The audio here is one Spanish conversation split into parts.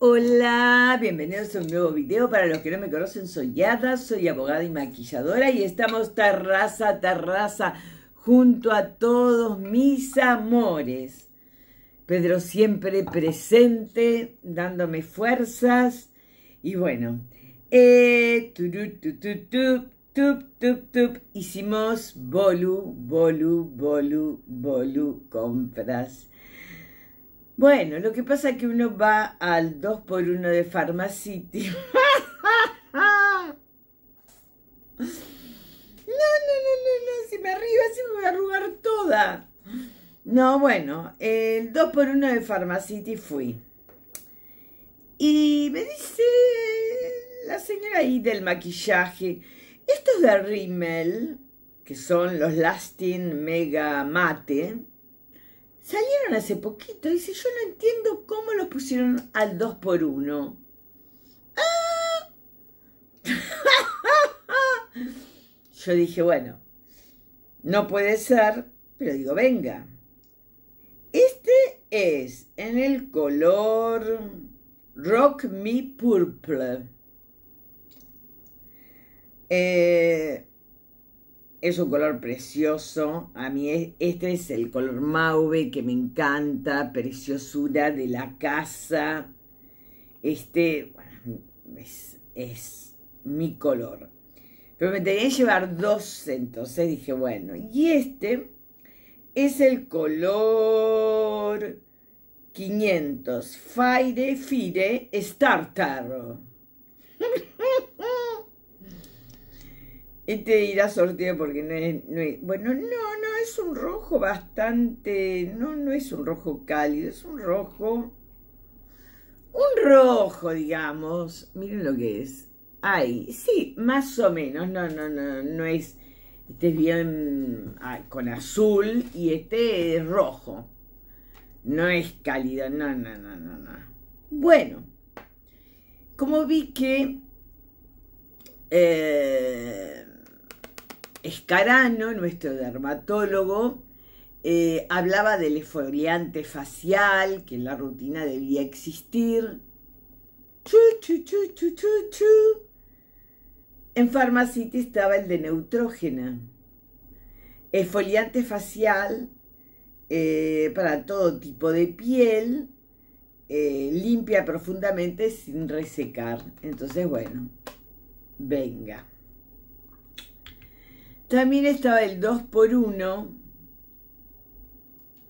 Hola, bienvenidos a un nuevo video. Para los que no me conocen, soy Yada, soy abogada y maquilladora y estamos terraza terraza junto a todos mis amores. Pedro siempre presente, dándome fuerzas y bueno, eh, tu tu tu tup, hicimos bolu, bolu, bolu, bolu, compras bueno, lo que pasa es que uno va al 2x1 de Pharmacity. no, no, no, no, no, si me arriba, si me voy a arrugar toda. No, bueno, el 2x1 de Pharmacity fui. Y me dice la señora ahí del maquillaje, estos de Rimmel, que son los Lasting Mega Mate, salieron hace poquito. y Dice, yo no entiendo cómo los pusieron al 2 por 1 ah. yo dije, bueno, no puede ser, pero digo, venga. Este es en el color Rock Me Purple. Eh, es un color precioso. A mí este es el color mauve que me encanta. Preciosura de la casa. Este es, mi color. Pero me tenía que llevar dos, entonces dije, bueno. Y este es el color 500 Fire Fire Starter. Este irá sorteo porque no es, Bueno, no, no, es un rojo bastante... No, no es un rojo cálido, es un rojo... Un rojo, digamos. Miren lo que es. Ay, sí, más o menos. No, no, no, no es... Este es bien ah, con azul y este es rojo. No es cálido, no, no, no, no, no. Bueno, como vi que... Eh, Escarano, nuestro dermatólogo, eh, hablaba del esfoliante facial, que en la rutina debía existir. en Pharmacity estaba el de neutrógena. Esfoliante facial eh, para todo tipo de piel, eh, limpia profundamente sin resecar. Entonces, bueno, venga. También estaba el 2x1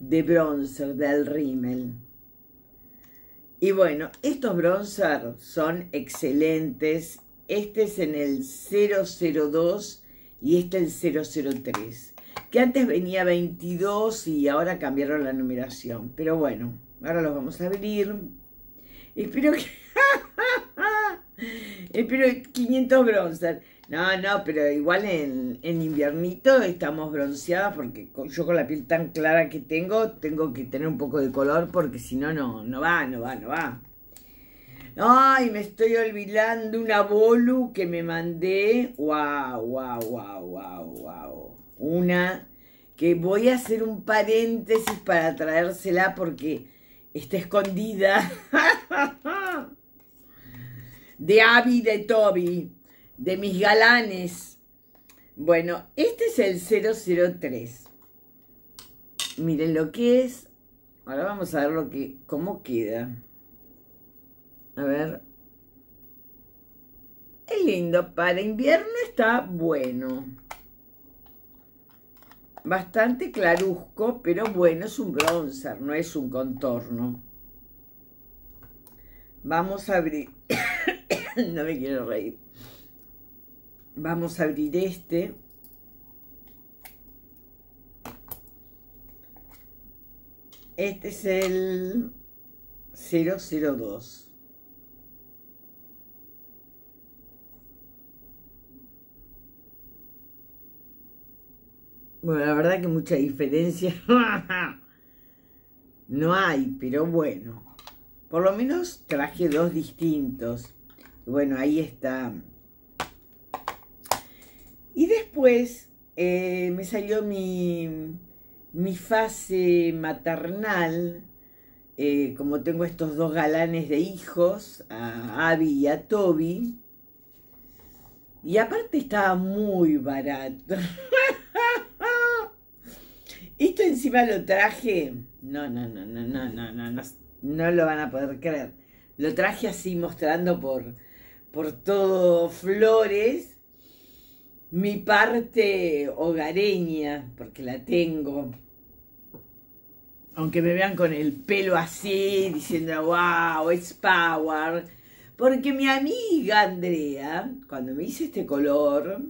de bronzer del Rimmel. Y bueno, estos bronzers son excelentes. Este es en el 002 y este el 003. Que antes venía 22 y ahora cambiaron la numeración. Pero bueno, ahora los vamos a abrir. Espero que... Espero 500 bronzer. No, no, pero igual en, inviernito estamos bronceadas porque yo con la piel tan clara que tengo, tengo que tener un poco de color porque si no, no, no va, no va, no va. Ay, me estoy olvidando una bolu que me mandé. Wow, wow, wow, wow, wow. Una que voy a hacer un paréntesis para traérsela porque está escondida. de Abby de Toby de mis galanes. Bueno, este es el 003. Miren lo que es. Ahora vamos a ver lo que, cómo queda. A ver. Es lindo. Para invierno está bueno. Bastante claruzco, pero bueno, es un bronzer, no es un contorno. Vamos a abrir. no me quiero reír. Vamos a abrir este. Este es el 002. Bueno, la verdad que mucha diferencia no hay, pero bueno. Por lo menos traje dos distintos. Bueno, ahí está y después eh, me salió mi, mi fase maternal, eh, como tengo estos dos galanes de hijos, a Abby y a Toby. Y aparte estaba muy barato. Esto encima lo traje. No, no, no, no, no, no, no, no, lo van a poder creer. Lo traje así mostrando por, por todo flores mi parte hogareña, porque la tengo. Aunque me vean con el pelo así, diciendo, wow, it's power. Porque mi amiga Andrea, cuando me hice este color,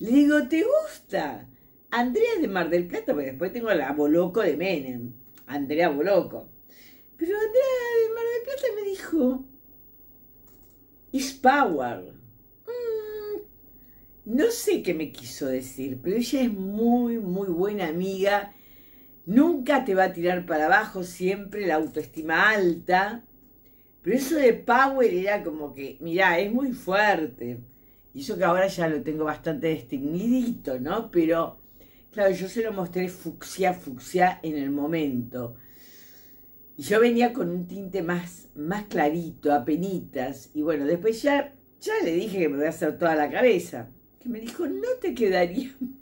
le digo, ¿te gusta? Andrea de Mar del Plata, porque después tengo la Boloco de Menem, Andrea Boloco. Pero Andrea de Mar del Plata me dijo, it's power no sé qué me quiso decir, pero ella es muy, muy buena amiga. Nunca te va a tirar para abajo, siempre la autoestima alta. Pero eso de Power era como que, mirá, es muy fuerte. Y eso que ahora ya lo tengo bastante destinidito, ¿no? Pero, claro, yo se lo mostré fucsia, fucsia en el momento. Y yo venía con un tinte más, más clarito, a penitas. Y bueno, después ya, ya le dije que me voy a hacer toda la cabeza que me dijo, no te quedaría no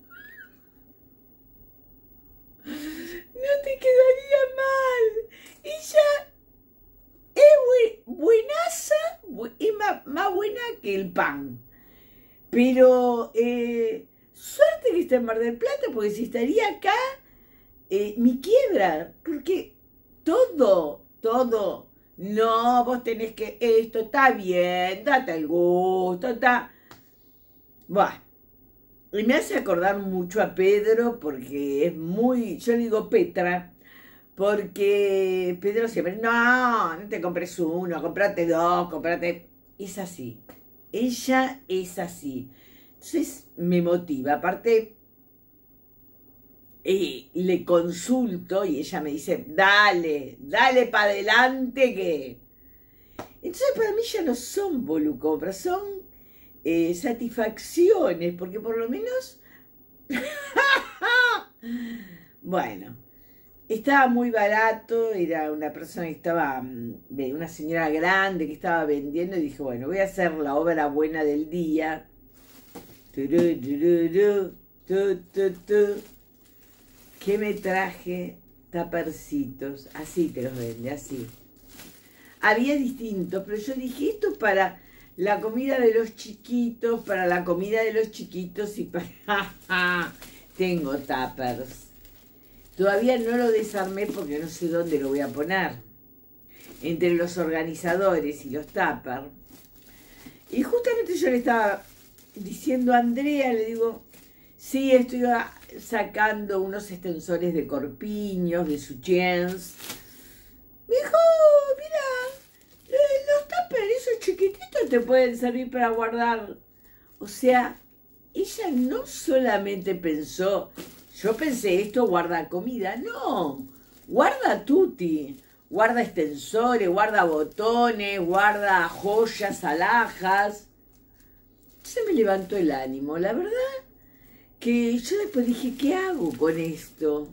te quedaría mal. y ya, es buenaza, es más, buena que el pan. Pero eh, suerte que está en Mar del Plata, porque si estaría acá, eh, mi quiebra, porque todo, todo, no, vos tenés que, esto está bien, date el gusto, está... Buah. Y me hace acordar mucho a Pedro porque es muy, yo digo Petra, porque Pedro siempre, no, no te compres uno, comprate dos, comprate... Es así, ella es así. Entonces me motiva, aparte eh, le consulto y ella me dice, dale, dale para adelante que... Entonces para mí ya no son volucopras, son eh, satisfacciones, porque por lo menos... bueno, estaba muy barato, era una persona que estaba, mm, una señora grande que estaba vendiendo y dije, bueno, voy a hacer la obra buena del día. ¿Qué me traje? Tapercitos, así te los vende, así. Había distintos, pero yo dije, esto para la comida de los chiquitos, para la comida de los chiquitos y para... Tengo tuppers. Todavía no lo desarmé porque no sé dónde lo voy a poner. Entre los organizadores y los tuppers. Y justamente yo le estaba diciendo a Andrea, le digo, sí, estoy sacando unos extensores de corpiños, de su Me chiquititos te pueden servir para guardar. O sea, ella no solamente pensó, yo pensé esto guarda comida, no, guarda tuti, guarda extensores, guarda botones, guarda joyas, alhajas. Se me levantó el ánimo, la verdad, que yo después dije, ¿qué hago con esto?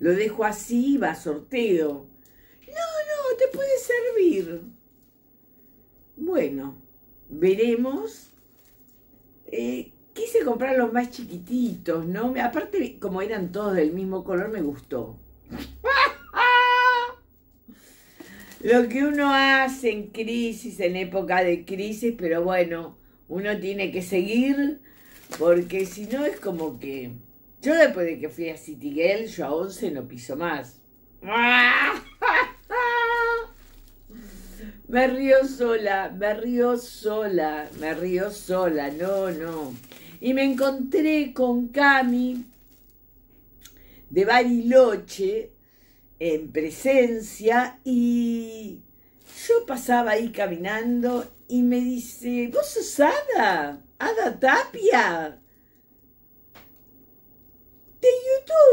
¿Lo dejo así, va sorteo? No, no, te puede servir. Bueno, veremos. Eh, quise comprar los más chiquititos, ¿no? Aparte, como eran todos del mismo color, me gustó. Lo que uno hace en crisis, en época de crisis, pero bueno, uno tiene que seguir, porque si no es como que... Yo después de que fui a Girl, yo a 11 no piso más. ¡Ah! Me río sola, me río sola, me río sola, no, no. Y me encontré con Cami de Bariloche en presencia y yo pasaba ahí caminando y me dice, ¿vos sos Ada? ¿Ada Tapia? ¿De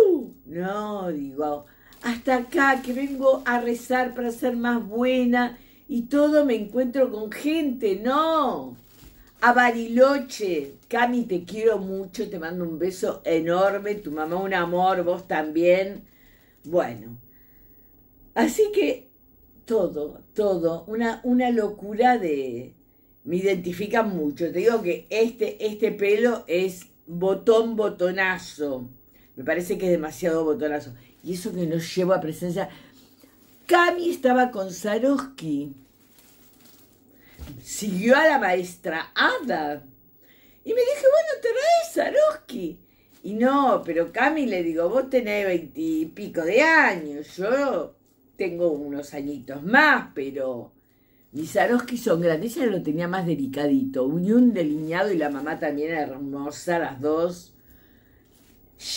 YouTube? No, digo, hasta acá que vengo a rezar para ser más buena y todo me encuentro con gente, no. A Bariloche, Cami, te quiero mucho, te mando un beso enorme, tu mamá un amor, vos también. Bueno, así que todo, todo, una, una locura de... Me identifican mucho, te digo que este, este pelo es botón, botonazo. Me parece que es demasiado botonazo. Y eso que nos llevo a presencia, Cami estaba con Saroski. Siguió a la maestra Ada. Y me dije, bueno, te de Saroski. Y no, pero Cami le digo, vos tenés veintipico de años, yo tengo unos añitos más, pero mis Saroski son grandes. Ella lo tenía más delicadito, unión delineado y la mamá también hermosa, las dos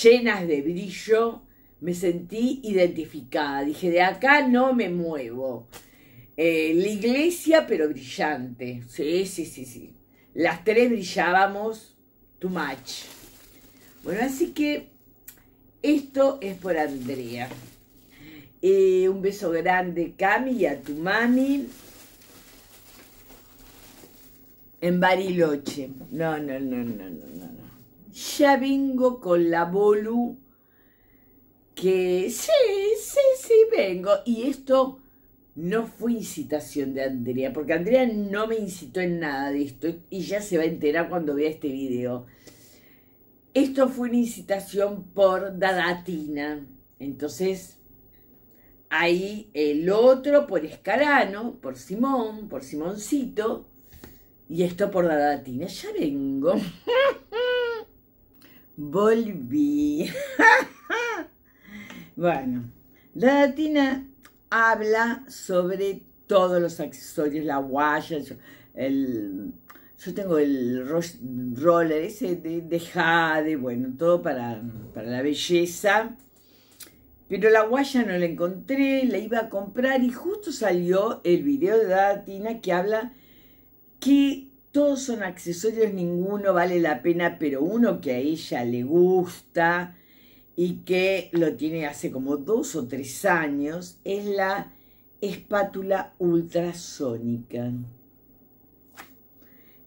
llenas de brillo me sentí identificada. Dije, de acá no me muevo. Eh, la iglesia, pero brillante. Sí, sí, sí, sí. Las tres brillábamos too much. Bueno, así que esto es por Andrea. Eh, un beso grande, Cami, y a tu mami. En Bariloche. No, no, no, no, no, no. Ya vengo con la Bolu que sí, sí, sí, vengo. Y esto no fue incitación de Andrea, porque Andrea no me incitó en nada de esto y ya se va a enterar cuando vea este video. Esto fue una incitación por Dadatina. Entonces, ahí el otro por Escarano, por Simón, por Simoncito, y esto por Dadatina. Ya vengo. Volví. Bueno, la latina habla sobre todos los accesorios, la guaya, yo tengo el roller ese de, jade, bueno, todo para, la belleza. Pero la guaya no la encontré, la iba a comprar y justo salió el video de Datina que habla que todos son accesorios, ninguno vale la pena, pero uno que a ella le gusta, y que lo tiene hace como dos o tres años, es la espátula ultrasónica.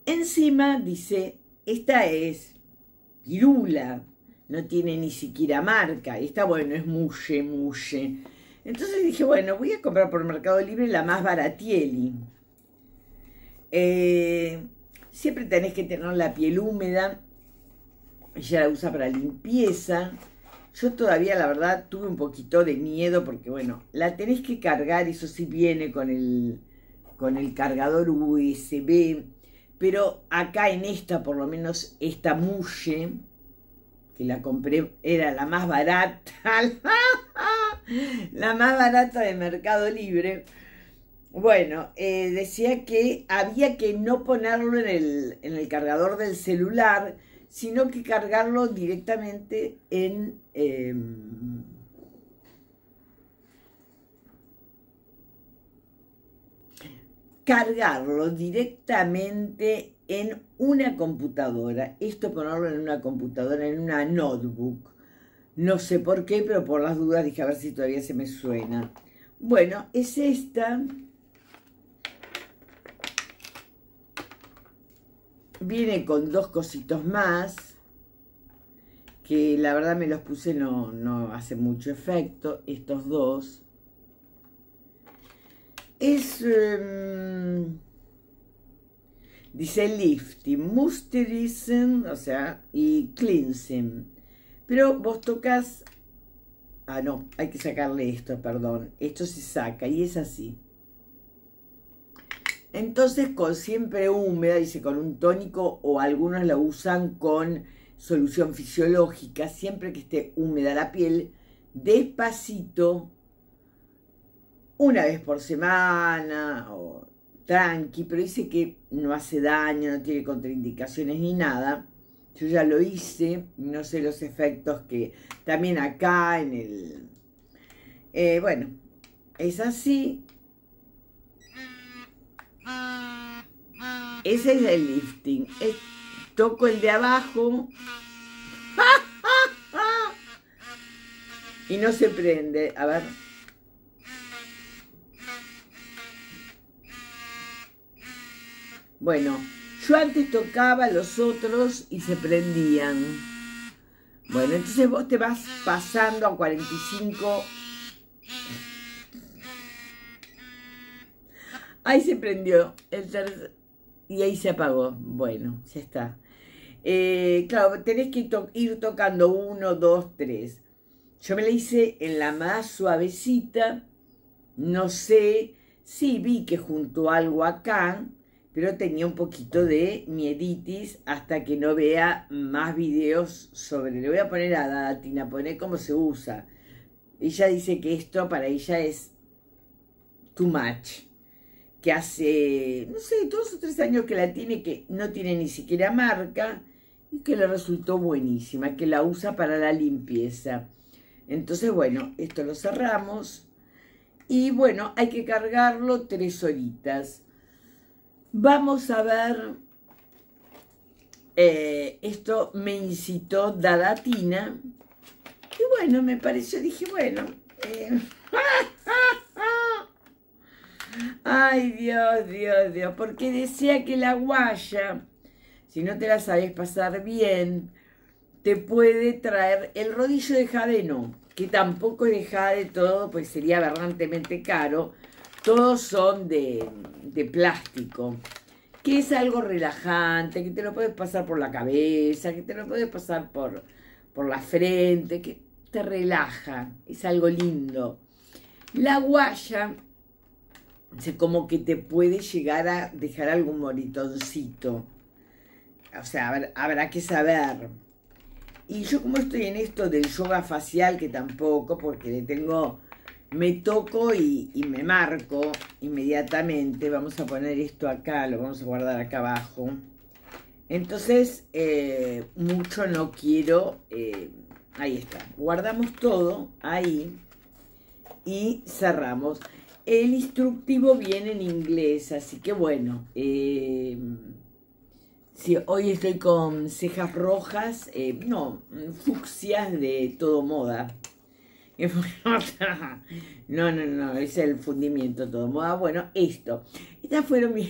Encima dice, esta es pirula, no tiene ni siquiera marca, está bueno, es muy muy Entonces dije, bueno, voy a comprar por Mercado Libre la más baratieli. Eh, siempre tenés que tener la piel húmeda, ella la usa para limpieza, yo todavía, la verdad, tuve un poquito de miedo porque, bueno, la tenés que cargar, eso sí viene con el, con el cargador USB, pero acá en esta, por lo menos, esta Mushe, que la compré, era la más barata, la más barata de Mercado Libre. Bueno, eh, decía que había que no ponerlo en el, en el cargador del celular, sino que cargarlo directamente en, em, cargarlo directamente en una computadora. Esto ponerlo en una computadora, en una notebook. No sé por qué, pero por las dudas dije a ver si todavía se me suena. Bueno, es esta. Viene con dos cositos más, que la verdad me los puse, no, no hace mucho efecto, estos dos. Es, em, dice lifting, musterizing, o sea, y cleansing. Pero vos tocas, ah no, hay que sacarle esto, perdón, esto se saca y es así. Entonces, con siempre húmeda, dice con un tónico, o algunos la usan con solución fisiológica, siempre que esté húmeda la piel, despacito, una vez por semana, o tranqui, pero dice que no hace daño, no tiene contraindicaciones ni nada. Yo ya lo hice, no sé los efectos que también acá en el... Eh, bueno, es así, Ese es el lifting. toco el de abajo. y no se prende. A ver. Bueno, yo antes tocaba los otros y se prendían. Bueno, entonces vos te vas pasando a 45. Ahí se prendió el tercer. Y ahí se apagó. Bueno, ya está. Eh, claro, tenés que ir tocando uno, dos, tres. Yo me la hice en la más suavecita. No sé, sí vi que junto algo acá, pero tenía un poquito de mieditis hasta que no vea más videos sobre. Le voy a poner a Datina, poner cómo se usa. Ella dice que esto para ella es too much que hace, no sé, dos o tres años que la tiene, que no tiene ni siquiera marca y que le resultó buenísima, que la usa para la limpieza. Entonces, bueno, esto lo cerramos y bueno, hay que cargarlo tres horitas. Vamos a ver, eh, esto me incitó tina. y bueno, me pareció, dije, bueno... Eh, Ay, Dios, Dios, Dios, porque decía que la guaya, si no te la sabes pasar bien, te puede traer el rodillo de no, que tampoco es de jade todo, pues sería aberrantemente caro. Todos son de, de plástico, que es algo relajante, que te lo puedes pasar por la cabeza, que te lo puedes pasar por, por la frente, que te relaja, es algo lindo. La guaya como que te puede llegar a dejar algún moritoncito. O sea, habrá, que saber. Y yo como estoy en esto del yoga facial, que tampoco, porque le tengo, me toco y, me marco inmediatamente. Vamos a poner esto acá, lo vamos a guardar acá abajo. Entonces, eh, mucho no quiero... Eh, ahí está. Guardamos todo ahí y cerramos. El instructivo viene en inglés, así que bueno. Eh, sí, hoy estoy con cejas rojas, eh, no, fucsias de todo moda. No, no, no, es el fundimiento todo moda. Bueno, esto. Estas fueron mis...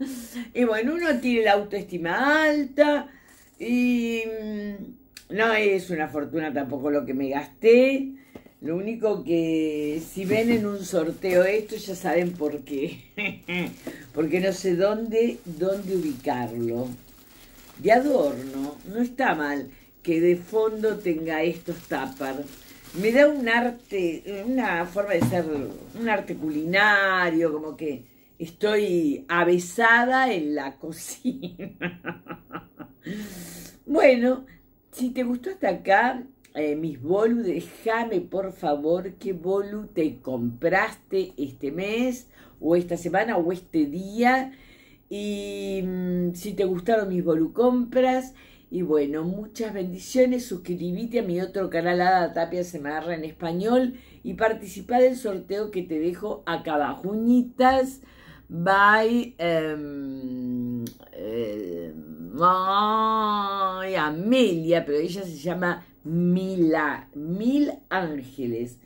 Y bueno, uno tiene la autoestima alta y mm, no es una fortuna tampoco lo que me gasté. Lo único que si ven en un sorteo esto ya saben por qué. Porque no sé dónde, dónde ubicarlo. De adorno, no está mal que de fondo tenga estos tapas. Me da un arte, una forma de ser, un arte culinario, como que estoy avesada en la cocina. bueno, si te gustó hasta acá, eh, mis bolu, déjame por favor qué bolu te compraste este mes o esta semana o este día. Y mm, si te gustaron mis bolu compras. Y bueno, muchas bendiciones. Suscríbete a mi otro canal Ada Tapia Semarra en español y participa del sorteo que te dejo acá abajo. Uñitas Bye. Em, eh, Amelia, pero ella se llama Mila, Mil Ángeles.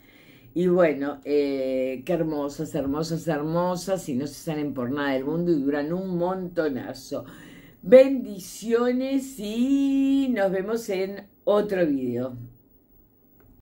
Y bueno, eh, qué hermosas, hermosas, hermosas, y no se salen por nada del mundo y duran un montonazo. Bendiciones y nos vemos en otro video.